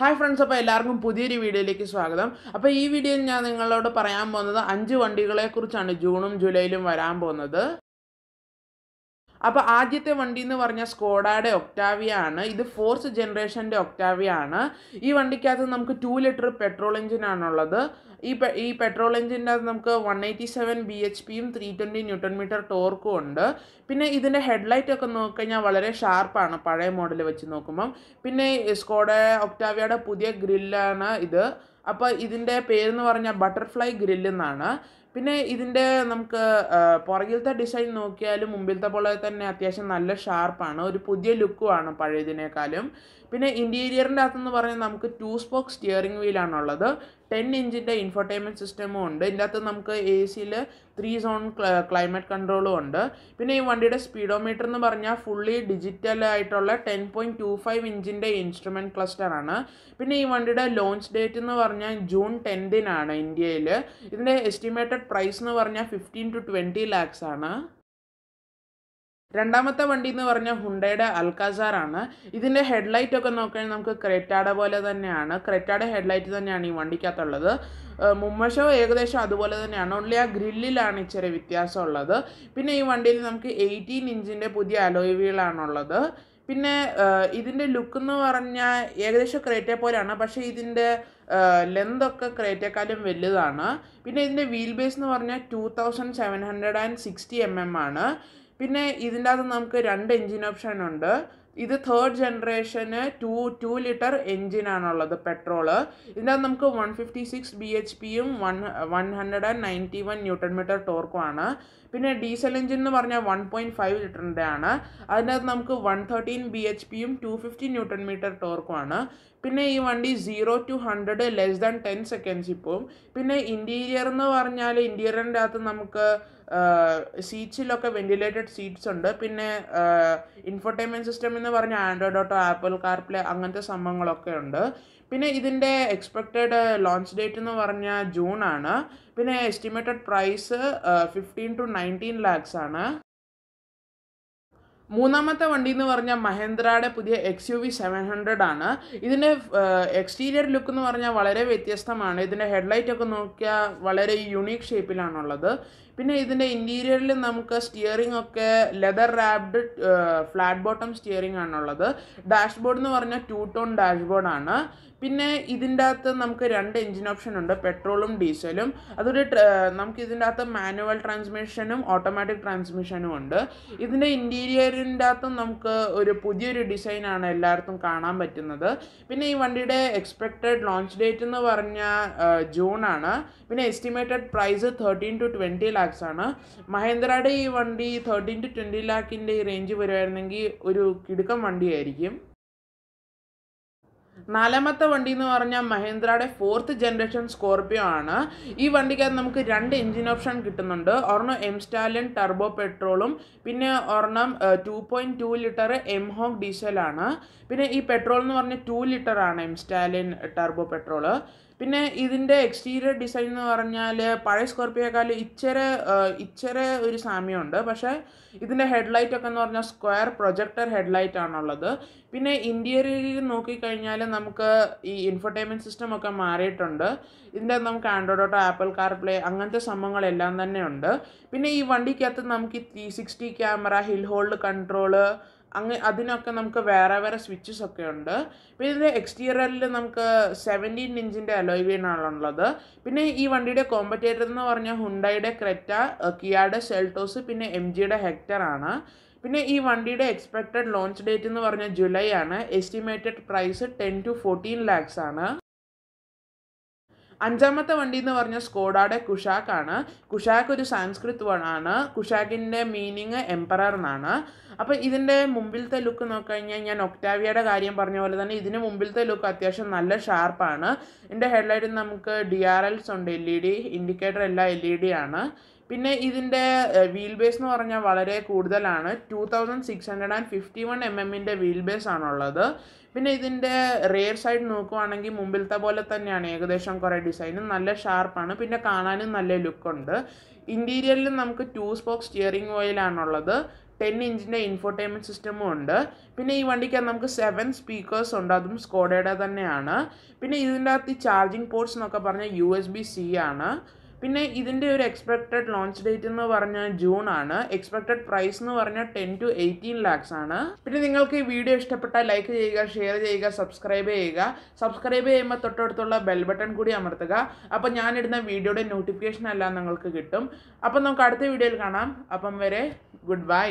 hi friends അപ്പോൾ എല്ലാവർക്കും പുതിയൊരു വീഡിയോയിലേക്ക് സ്വാഗതം അപ്പോൾ ഈ വീഡിയോയിൽ ഞാൻ നിങ്ങളോട് പറയാൻ പോകുന്നത് അഞ്ച് വണ്ടികളെക്കുറിച്ചാണ് ജൂണും ജൂലൈയിലും വരാൻ പോകുന്നത് അപ്പോൾ ആദ്യത്തെ വണ്ടി എന്ന് പറഞ്ഞാൽ സ്കോഡയുടെ ഒക്ടാവിയ ആണ് ഇത് ഫോർത്ത് ജനറേഷൻ്റെ ഒക്ടാവിയ ആണ് ഈ വണ്ടിക്കകത്ത് നമുക്ക് ടു ലിറ്റർ പെട്രോൾ എഞ്ചിനാണുള്ളത് ഈ ഈ പെട്രോൾ എഞ്ചിൻ്റെ അകത്ത് നമുക്ക് one eighty seven B H പിയും ത്രീ ട്വൻറ്റി ന്യൂട്ടൺ മീറ്റർ ടോർക്കും ഉണ്ട് പിന്നെ ഇതിൻ്റെ ഹെഡ്ലൈറ്റ് ഒക്കെ നോക്കിക്കഴിഞ്ഞാൽ വളരെ ഷാർപ്പാണ് പഴയ മോഡൽ വെച്ച് നോക്കുമ്പം പിന്നെ സ്കോഡ ഒക്ടാവിയയുടെ പുതിയ ഗ്രില്ലാണ് ഇത് അപ്പോൾ ഇതിൻ്റെ പേരെന്ന് പറഞ്ഞാൽ ബട്ടർഫ്ലൈ ഗ്രില്ലെന്നാണ് പിന്നെ ഇതിൻ്റെ നമുക്ക് പുറകിലത്തെ ഡിസൈൻ നോക്കിയാലും മുമ്പിലത്തെ പോലെ തന്നെ അത്യാവശ്യം നല്ല ഷാർപ്പാണ് ഒരു പുതിയ ലുക്കുമാണ് പഴയതിനേക്കാളും പിന്നെ ഇൻറ്റീരിയറിൻ്റെ അകത്തെന്ന് പറഞ്ഞാൽ നമുക്ക് ടു സ്പോക്ക് സ്റ്റിയറിംഗ് വീലാണുള്ളത് ടെൻ ഇഞ്ചിൻ്റെ ഇൻഫർടൈൻമെൻറ്റ് സിസ്റ്റമും ഉണ്ട് ഇതിൻ്റെ അകത്ത് നമുക്ക് എ സിയിൽ ത്രീ സോൺ ക്ലൈമറ്റ് കൺട്രോളും ഉണ്ട് പിന്നെ ഈ വണ്ടിയുടെ സ്പീഡോമീറ്റർ എന്ന് പറഞ്ഞാൽ ഫുള്ളി ഡിജിറ്റൽ ആയിട്ടുള്ള ടെൻ പോയിൻറ്റ് ടു ഫൈവ് ഇഞ്ചിൻ്റെ ഇൻസ്ട്രുമെൻറ്റ് ക്ലസ്റ്ററാണ് പിന്നെ ഈ വണ്ടിയുടെ ലോഞ്ച് ഡേറ്റ് എന്ന് പറഞ്ഞാൽ ജൂൺ ടെൻത്തിനാണ് ഇന്ത്യയിൽ ഇതിൻ്റെ എസ്റ്റിമേറ്റഡ് പ്രൈസ് എന്ന് പറഞ്ഞാൽ ഫിഫ്റ്റീൻ ടു ട്വൻറ്റി ലാക്സ് ആണ് രണ്ടാമത്തെ വണ്ടി എന്ന് പറഞ്ഞ ഹുണ്ടയുടെ അൽക്കാസാർ ആണ് ഇതിൻ്റെ ഹെഡ്ലൈറ്റ് ഒക്കെ നോക്കുകയാണെങ്കിൽ നമുക്ക് ക്രെറ്റാഡ പോലെ തന്നെയാണ് ക്രെറ്റാഡ ഹെഡ്ലൈറ്റ് തന്നെയാണ് ഈ വണ്ടിക്കകത്തുള്ളത് മുമ്മശവും ഏകദേശം അതുപോലെ തന്നെയാണ് ഓൺലി ആ ഗ്രില്ലിലാണ് ഇച്ചിരി വ്യത്യാസമുള്ളത് പിന്നെ ഈ വണ്ടിയിൽ നമുക്ക് എയ്റ്റീൻ ഇഞ്ചിൻ്റെ പുതിയ അലോയ് വീലാണുള്ളത് പിന്നെ ഇതിൻ്റെ ലുക്ക് എന്ന് പറഞ്ഞാൽ ഏകദേശം ക്രേറ്റ പോലെയാണ് പക്ഷേ ഇതിൻ്റെ ലെന്തൊക്കെ ക്രേറ്റേക്കാളും വലുതാണ് പിന്നെ ഇതിൻ്റെ വീൽ ബേസ് എന്ന് പറഞ്ഞാൽ two thousand seven hundred and sixty M M ആണ് പിന്നെ ഇതിൻ്റെ അകത്ത് നമുക്ക് രണ്ട് എൻജിൻ ഓപ്ഷൻ ഉണ്ട് ഇത് തേർഡ് ജനറേഷന് ടു ടു ലിറ്റർ എൻജിനാണുള്ളത് പെട്രോള് ഇതിൻ്റെ അകത്ത് നമുക്ക് one fifty six B H പിയും one one hundred and ninety one newton metre ടോർക്കും ആണ് പിന്നെ ഡീസൽ എഞ്ചിൻ എന്ന് പറഞ്ഞാൽ വൺ പോയിൻറ്റ് ഫൈവ് ലിറ്ററിൻ്റെ ആണ് അതിൻ്റെ അകത്ത് നമുക്ക് വൺ തേർട്ടീൻ ബി എച്ച് പിയും ടു ഫിഫ്റ്റി ന്യൂട്ടൺ മീറ്റർ ടോർക്കും ആണ് പിന്നെ ഈ വണ്ടി zero two hundred less than ten സെക്കൻഡ്സിൽ പോവും പിന്നെ ഇൻറ്റീരിയർ എന്ന് പറഞ്ഞാൽ ഇൻറ്റീരിയറിൻ്റെ അകത്ത് നമുക്ക് സീറ്റ്സിലൊക്കെ വെന്റിലേറ്റഡ് സീറ്റ്സ് ഉണ്ട് പിന്നെ ഇൻഫർടൈൻമെൻറ്റ് സിസ്റ്റം എന്ന് പറഞ്ഞാൽ ആൻഡ്രോയിഡ് ഓട്ടോ ആപ്പിൾ കാർപ്ലേ അങ്ങനത്തെ സംഭവങ്ങളൊക്കെ ഉണ്ട് പിന്നെ ഇതിൻ്റെ എക്സ്പെക്റ്റഡ് ലോഞ്ച് ഡേറ്റ് എന്ന് പറഞ്ഞാൽ ജൂൺ ആണ് പിന്നെ estimated price fifteen two nineteen lakhs ആണ് മൂന്നാമത്തെ വണ്ടി എന്ന് പറഞ്ഞാൽ മഹേന്ദ്രയുടെ പുതിയ X U V seven hundred ആണ് ഇതിൻ്റെ എക്സ്റ്റീരിയർ ലുക്ക് എന്ന് പറഞ്ഞാൽ വളരെ വ്യത്യസ്തമാണ് ഇതിൻ്റെ ഹെഡ്ലൈറ്റ് ഒക്കെ നോക്കിയാൽ വളരെ യുണീക്ക് ഷേപ്പിലാണുള്ളത് പിന്നെ ഇതിൻ്റെ ഇൻറ്റീരിയറിൽ നമുക്ക് സ്റ്റിയറിംഗ് ഒക്കെ leather wrapped flat bottom steering ആണുള്ളത് ഡാഷ്ബോർഡ് എന്ന് പറഞ്ഞാൽ ടൂ ടോൺ ആണ് പിന്നെ ഇതിൻ്റെ അകത്ത് നമുക്ക് രണ്ട് എഞ്ചിൻ ഓപ്ഷൻ ഉണ്ട് പെട്രോളും ഡീസലും അതൊരു നമുക്ക് ഇതിൻ്റെ അകത്ത് മാനുവൽ ട്രാൻസ്മിഷനും ഓട്ടോമാറ്റിക് ട്രാൻസ്മിഷനും ഉണ്ട് ഇതിൻ്റെ ഇൻറ്റീരിയറിൻ്റെ അകത്തും നമുക്ക് ഒരു പുതിയൊരു ഡിസൈനാണ് എല്ലായിടത്തും കാണാൻ പറ്റുന്നത് പിന്നെ ഈ വണ്ടിയുടെ എക്സ്പെക്റ്റഡ് ലോഞ്ച് ഡേറ്റ് എന്ന് പറഞ്ഞാൽ ആണ് പിന്നെ estimated price thirteen two twenty lakh lakhs ആണ് മഹേന്ദ്രയുടെ ഈ വണ്ടി തേർട്ടീൻ ടു ട്വൻറ്റി ലാക്കിൻ്റെ ഈ റേഞ്ച് വരുമായിരുന്നെങ്കിൽ ഒരു കിടുക്കം വണ്ടിയായിരിക്കും നാലാമത്തെ വണ്ടി എന്ന് പറഞ്ഞാൽ മഹേന്ദ്രയുടെ ഫോർത്ത് ജനറേഷൻ സ്കോർപിയോ ആണ് ഈ വണ്ടിക്കകത്ത് നമുക്ക് രണ്ട് എഞ്ചിൻ ഓപ്ഷൻ കിട്ടുന്നുണ്ട് ഒരെണ്ണം എം സ്റ്റാലിൻ ടർബോ പെട്രോളും പിന്നെ ഒരെണ്ണം two point two litre M hawk ഡീസലാണ് പിന്നെ ഈ പെട്രോൾ എന്ന് പറഞ്ഞാൽ ടു ലിറ്റർ ആണ് എം സ്റ്റാലിൻ ടർബോ പെട്രോള് പിന്നെ ഇതിൻ്റെ എക്സ്റ്റീരിയർ ഡിസൈൻ എന്ന് പറഞ്ഞാൽ പഴയ സ്കോർപ്പിയോക്കാൽ ഇച്ചിരി ഇച്ചിരി ഒരു സാമ്യമുണ്ട് പക്ഷേ ഇതിൻ്റെ ഹെഡ്ലൈറ്റ് ഒക്കെ എന്ന് പറഞ്ഞാൽ സ്ക്വയർ പ്രൊജക്ടർ ഹെഡ്ലൈറ്റ് ആണുള്ളത് പിന്നെ ഇൻറ്റീരിയറിൽ നോക്കിക്കഴിഞ്ഞാൽ നമുക്ക് ഈ ഇൻഫർടൈൻമെൻറ്റ് സിസ്റ്റം ഒക്കെ മാറിയിട്ടുണ്ട് ഇതിൻ്റെ നമുക്ക് ആൻഡ്രോയിഡോട്ടോ ആപ്പിൾ കാർപ്ലേ അങ്ങനത്തെ സംഭവങ്ങളെല്ലാം തന്നെ ഉണ്ട് പിന്നെ ഈ വണ്ടിക്കകത്ത് നമുക്ക് ഈ three sixty camera hill hold control അങ്ങ് അതിനൊക്കെ നമുക്ക് വേറെ വേറെ സ്വിച്ചസ് ഒക്കെ ഉണ്ട് പിന്നെ ഇതിൻ്റെ എക്സ്റ്റീരിയറിൽ നമുക്ക് സെവൻറ്റീൻ ഇഞ്ചിൻ്റെ അലോയ് വീണാണുള്ളത് പിന്നെ ഈ വണ്ടിയുടെ കോമ്പറ്റേറ്റർ എന്ന് പറഞ്ഞാൽ ഹുണ്ടയുടെ ക്രെറ്റ കിയാടെ സെൽട്ടോസ് പിന്നെ എം ജിയുടെ ഹെക്ടറാണ് ആണ് പിന്നെ ഈ വണ്ടിയുടെ എക്സ്പെക്റ്റഡ് ലോഞ്ച് ഡേറ്റ് എന്ന് പറഞ്ഞാൽ ജൂലൈ ആണ് estimated price ten two fourteen lakhs ആണ് അഞ്ചാമത്തെ വണ്ടി എന്ന് പറഞ്ഞ സ്കോഡാടെ കുഷാക്ക് ആണ് കുഷാക്ക് ഒരു സാംസ്കൃത് ആണ് കുഷാക്കിൻ്റെ മീനിങ് എംപറർ എന്നാണ് അപ്പോൾ ഇതിൻ്റെ മുമ്പിലത്തെ ലുക്ക് നോക്കിക്കഴിഞ്ഞാൽ ഞാൻ ഒക്ടാവിയയുടെ കാര്യം പറഞ്ഞ പോലെ തന്നെ ഇതിന് മുമ്പിലത്തെ ലുക്ക് അത്യാവശ്യം നല്ല ഷാർപ്പാണ് ഇതിൻ്റെ ഹെഡ്ലൈറ്റിൽ നമുക്ക് ഡി ആർ എൽസ് ഉണ്ട് എൽ ഇ ഡി ഇൻഡിക്കേറ്റർ എല്ലാം എൽ ഇ ഡി ആണ് പിന്നെ ഇതിൻ്റെ വീൽ ബേസ് എന്ന് പറഞ്ഞാൽ വളരെ കൂടുതലാണ് two thousand six hundred and fifty one M എമ്മിൻ്റെ വീൽ ബേസ് ആണുള്ളത് പിന്നെ ഇതിൻ്റെ റിയർ സൈഡ് നോക്കുവാണെങ്കിൽ മുമ്പിലത്തെ പോലെ തന്നെയാണ് ഏകദേശം കുറേ ഡിസൈനും നല്ല ഷാർപ്പാണ് പിന്നെ കാണാനും നല്ല ലുക്കുണ്ട് ഇൻറ്റീരിയറിൽ നമുക്ക് ടൂ സ്പോക്ക് സ്റ്റിയറിംഗ് ഓയിലാണുള്ളത് ടെൻ ഇഞ്ചിൻ്റെ ഇൻഫോർടൈൻമെൻറ്റ് സിസ്റ്റമും ഉണ്ട് പിന്നെ ഈ വണ്ടിക്ക് നമുക്ക് സെവൻ സ്പീക്കേഴ്സ് ഉണ്ട് അതും സ്കോഡയുടെ തന്നെയാണ് പിന്നെ ഇതിൻ്റെ അകത്ത് ചാർജിങ് പോർട്സ് എന്നൊക്കെ പറഞ്ഞാൽ യു എസ് ബി സി ആണ് പിന്നെ ഇതിൻ്റെ ഒരു എക്സ്പെക്റ്റഡ് ലോഞ്ച് ഡേറ്റ് എന്ന് പറഞ്ഞാൽ ജൂൺ ആണ് എക്സ്പെക്റ്റഡ് പ്രൈസ് എന്ന് പറഞ്ഞാൽ ടെൻ ടു എയ്റ്റീൻ ലാക്സ് ആണ് പിന്നെ നിങ്ങൾക്ക് ഈ വീഡിയോ ഇഷ്ടപ്പെട്ടാൽ ലൈക്ക് ചെയ്യുക ഷെയർ ചെയ്യുക സബ്സ്ക്രൈബ് ചെയ്യുക സബ്സ്ക്രൈബ് ചെയ്യുമ്പോൾ തൊട്ടടുത്തുള്ള ബെൽ ബട്ടൺ കൂടി അമർത്തുക അപ്പോൾ ഞാനിടുന്ന വീഡിയോയുടെ നോട്ടിഫിക്കേഷൻ എല്ലാം നിങ്ങൾക്ക് കിട്ടും അപ്പം നമുക്ക് അടുത്ത വീഡിയോയിൽ കാണാം അപ്പം വരെ ഗുഡ് ബൈ